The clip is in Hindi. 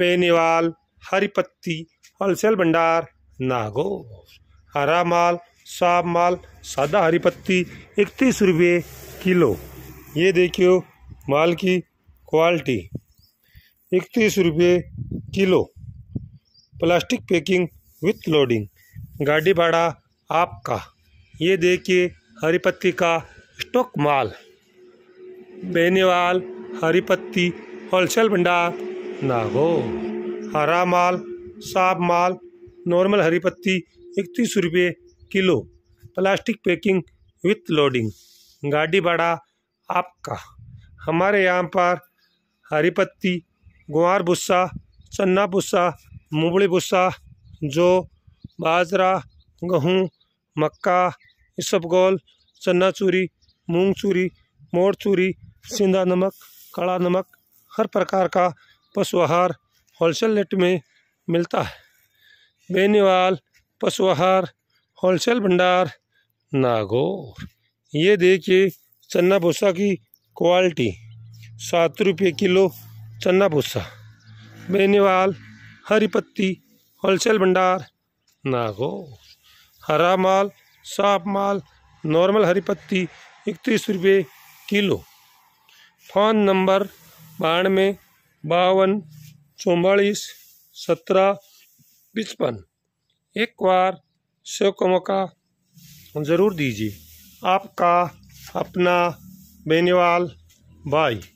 बेनीवाल हरी पत्ती हलसेल भंडार नागो हरा माल साफ माल सादा हरी पत्ती इकतीस रुपये किलो ये देखियो माल की क्वालिटी इकतीस रुपये kilo plastic packing with loading गाड़ी भाड़ा आपका ये देखिए हरी पत्ती का स्टॉक माल बेनीवाल हरी पत्ती होलसेल भंडार ना हो हरा माल साफ माल नॉर्मल हरी पत्ती इकतीस रुपये kilo plastic packing with loading गाड़ी भाड़ा आपका हमारे यहाँ पर हरी पत्ती गुआर भुस्सा चन्ना भुस्सा मुबड़ी भुस्सा जो बाजरा गहूँ मक्का इसबगोल चना चूरी मूंग चूरी मोड़ चूरी सिंधा नमक कड़ा नमक हर प्रकार का पशु आहार होलसेल रेट में मिलता है बेनीवाल पशु आहार होलसेल भंडार नागौर ये देखिए चना भूसा की क्वालिटी सात रुपये किलो चना भूसा बेनीवाल हरी पत्ती होलसेल भंडार नागौर हरा माल साफ माल नॉर्मल हरी पत्ती इकतीस रुपये किलो फ़ोन नंबर बानवे बावन चौवालीस सत्रह पचपन एक बार सेव का मौका ज़रूर दीजिए आपका अपना बेनीवाल भाई